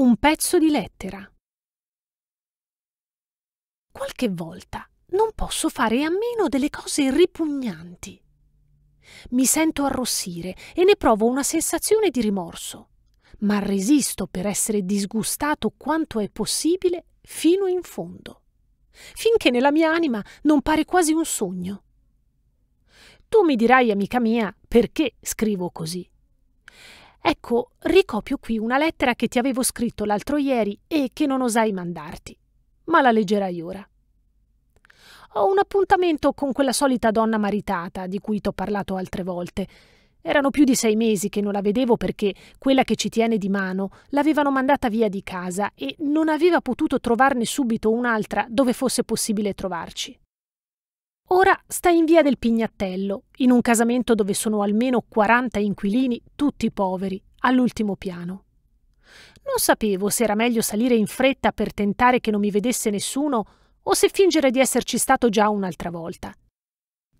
un pezzo di lettera. Qualche volta non posso fare a meno delle cose ripugnanti. Mi sento arrossire e ne provo una sensazione di rimorso, ma resisto per essere disgustato quanto è possibile fino in fondo, finché nella mia anima non pare quasi un sogno. Tu mi dirai, amica mia, perché scrivo così. Ecco, ricopio qui una lettera che ti avevo scritto l'altro ieri e che non osai mandarti, ma la leggerai ora. Ho un appuntamento con quella solita donna maritata di cui t'ho parlato altre volte. Erano più di sei mesi che non la vedevo perché quella che ci tiene di mano l'avevano mandata via di casa e non aveva potuto trovarne subito un'altra dove fosse possibile trovarci. Ora sta in via del Pignattello, in un casamento dove sono almeno 40 inquilini, tutti poveri, all'ultimo piano. Non sapevo se era meglio salire in fretta per tentare che non mi vedesse nessuno o se fingere di esserci stato già un'altra volta.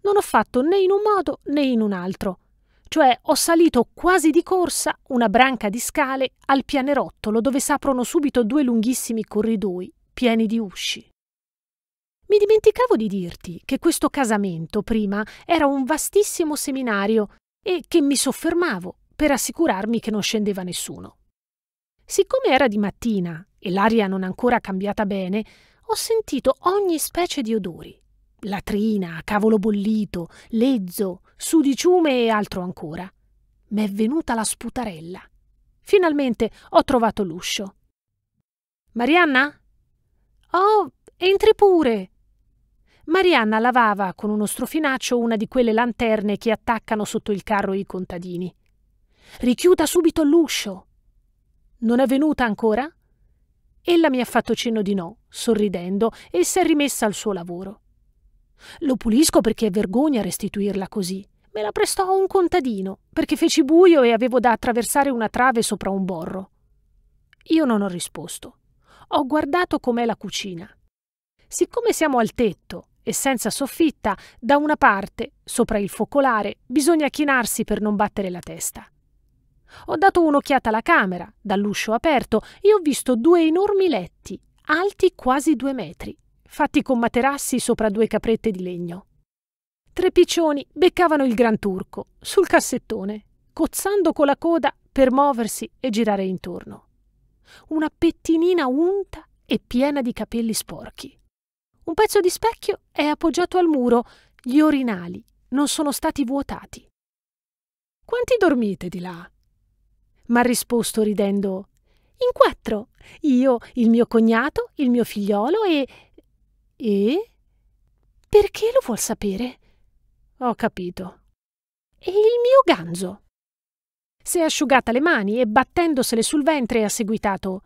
Non ho fatto né in un modo né in un altro, cioè ho salito quasi di corsa una branca di scale al pianerottolo dove s'aprono subito due lunghissimi corridoi pieni di usci. Mi dimenticavo di dirti che questo casamento prima era un vastissimo seminario e che mi soffermavo per assicurarmi che non scendeva nessuno. Siccome era di mattina e l'aria non ancora cambiata bene, ho sentito ogni specie di odori. Latrina, cavolo bollito, lezzo, sudiciume e altro ancora. M'è venuta la sputarella. Finalmente ho trovato l'uscio. Marianna? Oh, entri pure, Marianna lavava con uno strofinaccio una di quelle lanterne che attaccano sotto il carro i contadini. Richiuda subito l'uscio. Non è venuta ancora? Ella mi ha fatto cenno di no, sorridendo, e s'è rimessa al suo lavoro. Lo pulisco perché è vergogna restituirla così. Me la prestò un contadino, perché feci buio e avevo da attraversare una trave sopra un borro. Io non ho risposto. Ho guardato com'è la cucina. Siccome siamo al tetto e senza soffitta, da una parte, sopra il focolare, bisogna chinarsi per non battere la testa. Ho dato un'occhiata alla camera, dall'uscio aperto, e ho visto due enormi letti, alti quasi due metri, fatti con materassi sopra due caprette di legno. Tre piccioni beccavano il gran turco, sul cassettone, cozzando con la coda per muoversi e girare intorno. Una pettinina unta e piena di capelli sporchi. Un pezzo di specchio è appoggiato al muro, gli orinali non sono stati vuotati. Quanti dormite di là? M'ha risposto ridendo. In quattro. Io, il mio cognato, il mio figliolo e... E? Perché lo vuol sapere? Ho capito. E il mio ganzo? Si è asciugata le mani e battendosele sul ventre ha seguitato.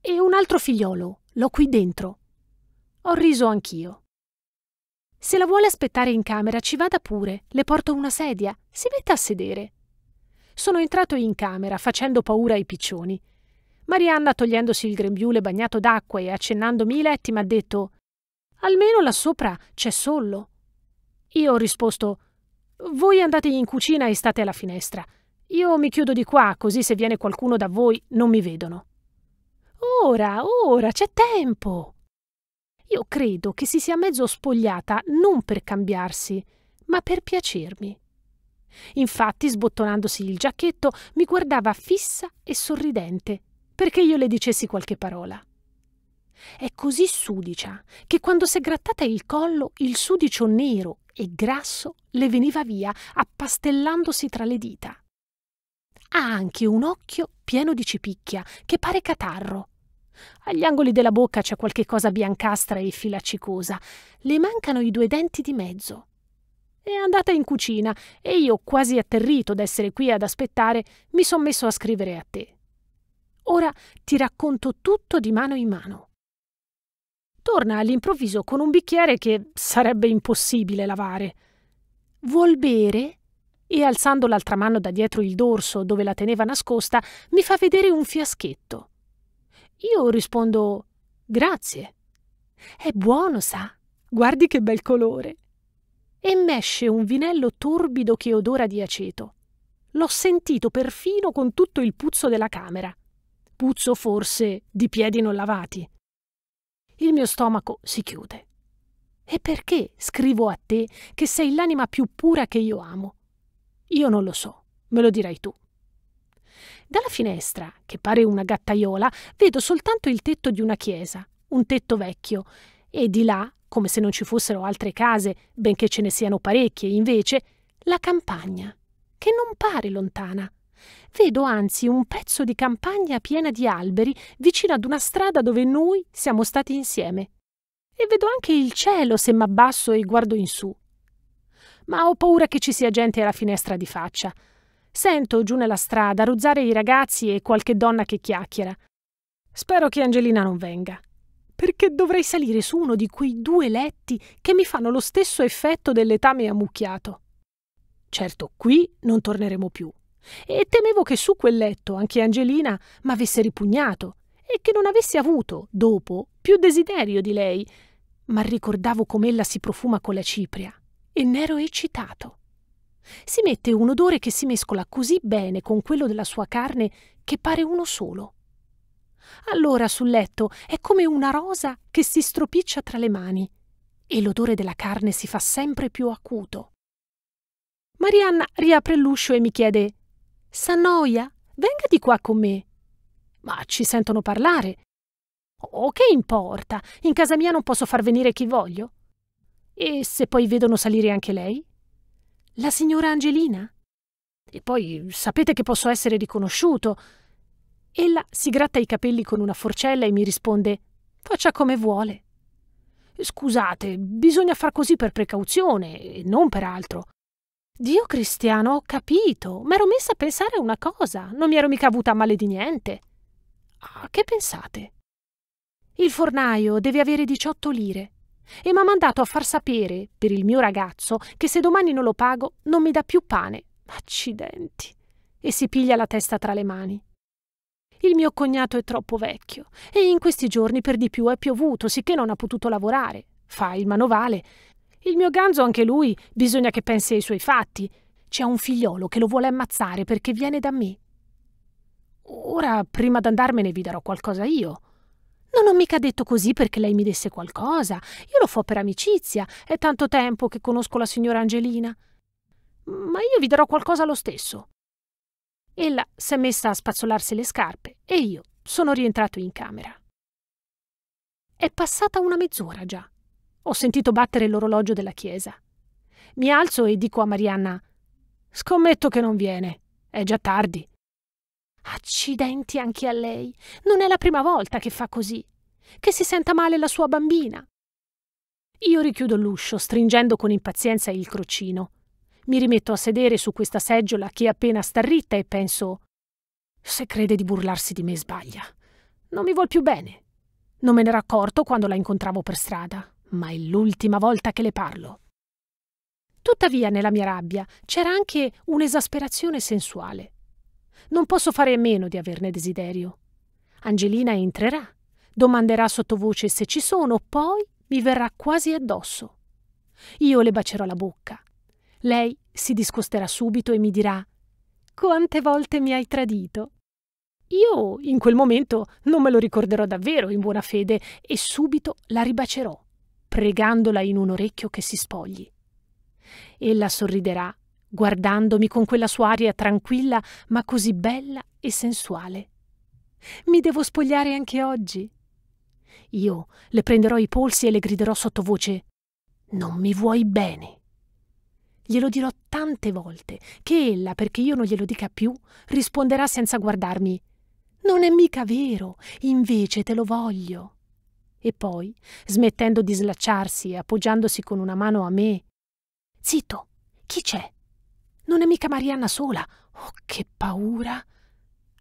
E un altro figliolo, l'ho qui dentro. Ho riso anch'io. Se la vuole aspettare in camera, ci vada pure. Le porto una sedia. Si metta a sedere. Sono entrato in camera, facendo paura ai piccioni. Marianna, togliendosi il grembiule bagnato d'acqua e accennandomi i letti, mi ha detto Almeno là sopra c'è sollo. Io ho risposto Voi andate in cucina e state alla finestra. Io mi chiudo di qua, così se viene qualcuno da voi non mi vedono. Ora, ora, c'è tempo. Io credo che si sia mezzo spogliata non per cambiarsi, ma per piacermi. Infatti, sbottonandosi il giacchetto, mi guardava fissa e sorridente, perché io le dicessi qualche parola. È così sudicia che quando s'è grattata il collo, il sudicio nero e grasso le veniva via, appastellandosi tra le dita. Ha anche un occhio pieno di cipicchia, che pare catarro, agli angoli della bocca c'è qualche cosa biancastra e filaccicosa. Le mancano i due denti di mezzo. È andata in cucina e io, quasi atterrito d'essere qui ad aspettare, mi son messo a scrivere a te. Ora ti racconto tutto di mano in mano. Torna all'improvviso con un bicchiere che sarebbe impossibile lavare. Vuol bere? E alzando l'altra mano da dietro il dorso, dove la teneva nascosta, mi fa vedere un fiaschetto. Io rispondo grazie. È buono, sa. Guardi che bel colore. E mesce un vinello torbido che odora di aceto. L'ho sentito perfino con tutto il puzzo della camera. Puzzo forse di piedi non lavati. Il mio stomaco si chiude. E perché scrivo a te che sei l'anima più pura che io amo? Io non lo so, me lo dirai tu. Dalla finestra, che pare una gattaiola, vedo soltanto il tetto di una chiesa, un tetto vecchio, e di là, come se non ci fossero altre case, benché ce ne siano parecchie, invece, la campagna, che non pare lontana. Vedo anzi un pezzo di campagna piena di alberi vicino ad una strada dove noi siamo stati insieme. E vedo anche il cielo se m'abbasso e guardo in su. Ma ho paura che ci sia gente alla finestra di faccia. Sento giù nella strada ruzzare i ragazzi e qualche donna che chiacchiera. Spero che Angelina non venga, perché dovrei salire su uno di quei due letti che mi fanno lo stesso effetto dell'etame ammucchiato. Certo, qui non torneremo più. E temevo che su quel letto anche Angelina m'avesse ripugnato e che non avessi avuto, dopo, più desiderio di lei, ma ricordavo com'ella si profuma con la cipria e n'ero eccitato. Si mette un odore che si mescola così bene con quello della sua carne che pare uno solo. Allora sul letto è come una rosa che si stropiccia tra le mani e l'odore della carne si fa sempre più acuto. Marianna riapre l'uscio e mi chiede S'annoia? Venga di qua con me. Ma ci sentono parlare. Oh, che importa? In casa mia non posso far venire chi voglio. E se poi vedono salire anche lei? La signora Angelina? E poi sapete che posso essere riconosciuto. Ella si gratta i capelli con una forcella e mi risponde Faccia come vuole. Scusate, bisogna far così per precauzione e non per altro. Dio cristiano, ho capito. M'ero messa a pensare a una cosa. Non mi ero mica avuta male di niente. A ah, che pensate? Il fornaio deve avere 18 lire e mi ha mandato a far sapere, per il mio ragazzo, che se domani non lo pago non mi dà più pane. Accidenti! E si piglia la testa tra le mani. Il mio cognato è troppo vecchio e in questi giorni per di più è piovuto, sicché non ha potuto lavorare. Fa il manovale. Il mio ganzo, anche lui, bisogna che pensi ai suoi fatti. C'è un figliolo che lo vuole ammazzare perché viene da me. Ora, prima d'andarmene, vi darò qualcosa io. Non ho mica detto così perché lei mi desse qualcosa. Io lo fo per amicizia. È tanto tempo che conosco la signora Angelina. Ma io vi darò qualcosa lo stesso. Ella si è messa a spazzolarsi le scarpe e io sono rientrato in camera. È passata una mezz'ora già. Ho sentito battere l'orologio della chiesa. Mi alzo e dico a Marianna: Scommetto che non viene. È già tardi. Accidenti anche a lei. Non è la prima volta che fa così. Che si senta male la sua bambina. Io richiudo l'uscio, stringendo con impazienza il crocino. Mi rimetto a sedere su questa seggiola che appena sta ritta e penso se crede di burlarsi di me sbaglia. Non mi vuol più bene. Non me ne ero accorto quando la incontravo per strada, ma è l'ultima volta che le parlo. Tuttavia, nella mia rabbia c'era anche un'esasperazione sensuale. Non posso fare a meno di averne desiderio. Angelina entrerà, domanderà sottovoce se ci sono, poi mi verrà quasi addosso. Io le bacerò la bocca. Lei si discosterà subito e mi dirà Quante volte mi hai tradito? Io in quel momento non me lo ricorderò davvero in buona fede e subito la ribacerò, pregandola in un orecchio che si spogli. Ella sorriderà guardandomi con quella sua aria tranquilla ma così bella e sensuale. Mi devo spogliare anche oggi? Io le prenderò i polsi e le griderò sottovoce Non mi vuoi bene. Glielo dirò tante volte che ella, perché io non glielo dica più, risponderà senza guardarmi Non è mica vero, invece te lo voglio. E poi, smettendo di slacciarsi e appoggiandosi con una mano a me, Zitto, chi c'è? Non è mica Marianna sola. Oh, che paura!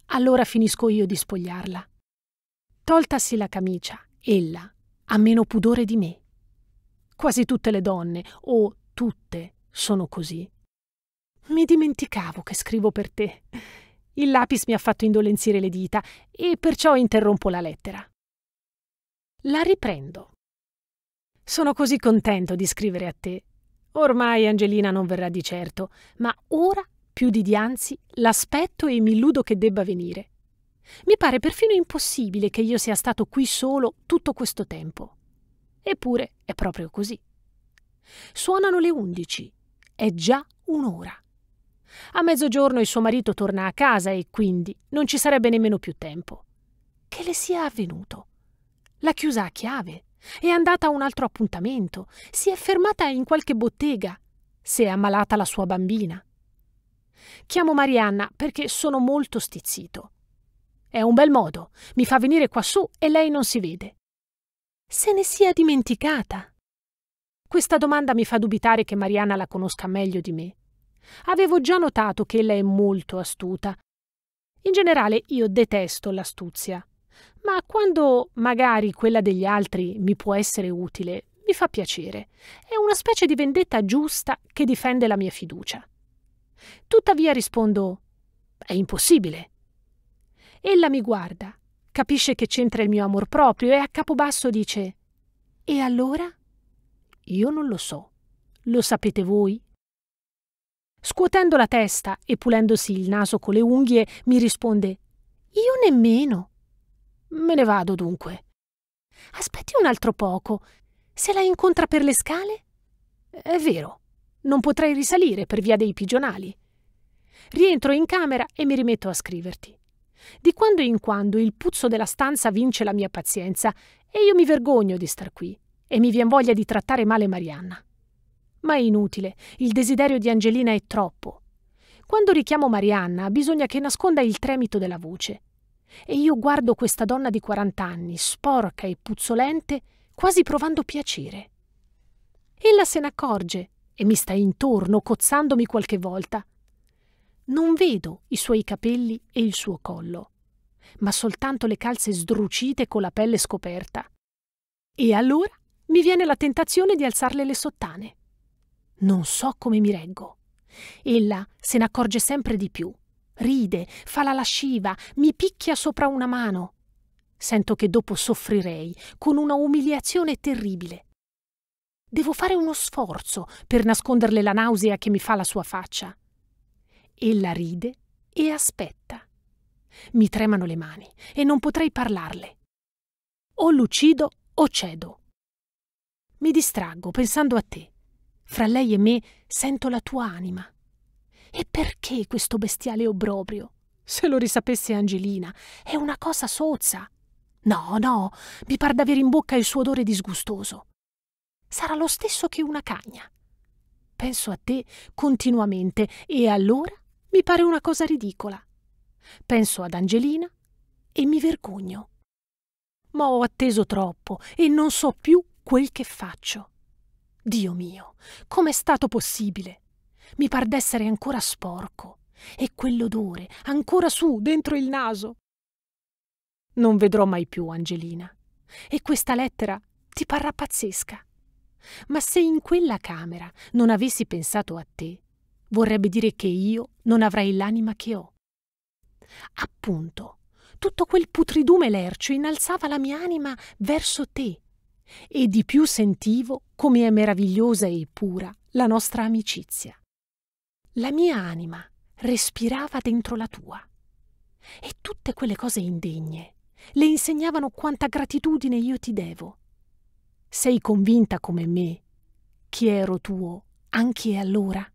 Allora finisco io di spogliarla. Toltasi la camicia, ella ha meno pudore di me. Quasi tutte le donne, o tutte, sono così. Mi dimenticavo che scrivo per te. Il lapis mi ha fatto indolenzire le dita e perciò interrompo la lettera. La riprendo. Sono così contento di scrivere a te. Ormai Angelina non verrà di certo, ma ora più di dianzi l'aspetto e mi illudo che debba venire. Mi pare perfino impossibile che io sia stato qui solo tutto questo tempo. Eppure è proprio così. Suonano le undici. È già un'ora. A mezzogiorno il suo marito torna a casa e quindi non ci sarebbe nemmeno più tempo. Che le sia avvenuto? La chiusa a chiave? È andata a un altro appuntamento, si è fermata in qualche bottega, si è ammalata la sua bambina. Chiamo Marianna perché sono molto stizzito. È un bel modo, mi fa venire quassù e lei non si vede. Se ne sia dimenticata. Questa domanda mi fa dubitare che Marianna la conosca meglio di me. Avevo già notato che ella è molto astuta. In generale io detesto l'astuzia ma quando magari quella degli altri mi può essere utile, mi fa piacere. È una specie di vendetta giusta che difende la mia fiducia. Tuttavia rispondo è impossibile. Ella mi guarda, capisce che c'entra il mio amor proprio e a capobasso dice E allora? Io non lo so. Lo sapete voi? Scuotendo la testa e pulendosi il naso con le unghie, mi risponde Io nemmeno. Me ne vado dunque. Aspetti un altro poco. Se la incontra per le scale? È vero, non potrei risalire per via dei pigionali. Rientro in camera e mi rimetto a scriverti. Di quando in quando il puzzo della stanza vince la mia pazienza e io mi vergogno di star qui e mi vien voglia di trattare male Marianna. Ma è inutile, il desiderio di Angelina è troppo. Quando richiamo Marianna bisogna che nasconda il tremito della voce. E io guardo questa donna di 40 anni, sporca e puzzolente, quasi provando piacere. Ella se ne accorge e mi sta intorno, cozzandomi qualche volta. Non vedo i suoi capelli e il suo collo, ma soltanto le calze sdrucite con la pelle scoperta. E allora mi viene la tentazione di alzarle le sottane. Non so come mi reggo. Ella se ne accorge sempre di più ride, fa la lasciva, mi picchia sopra una mano. Sento che dopo soffrirei con una umiliazione terribile. Devo fare uno sforzo per nasconderle la nausea che mi fa la sua faccia. Ella ride e aspetta. Mi tremano le mani e non potrei parlarle. O l'uccido o cedo. Mi distraggo pensando a te. Fra lei e me sento la tua anima. E perché questo bestiale obbrobrio? Se lo risapesse Angelina, è una cosa sozza. No, no, mi par d'avere in bocca il suo odore disgustoso. Sarà lo stesso che una cagna. Penso a te continuamente e allora mi pare una cosa ridicola. Penso ad Angelina e mi vergogno. Ma ho atteso troppo e non so più quel che faccio. Dio mio, com'è stato possibile? Mi par d'essere ancora sporco e quell'odore ancora su dentro il naso. Non vedrò mai più Angelina e questa lettera ti parrà pazzesca. Ma se in quella camera non avessi pensato a te, vorrebbe dire che io non avrei l'anima che ho. Appunto, tutto quel putridume lercio innalzava la mia anima verso te e di più sentivo come è meravigliosa e pura la nostra amicizia la mia anima respirava dentro la tua. E tutte quelle cose indegne le insegnavano quanta gratitudine io ti devo. Sei convinta come me che ero tuo anche allora?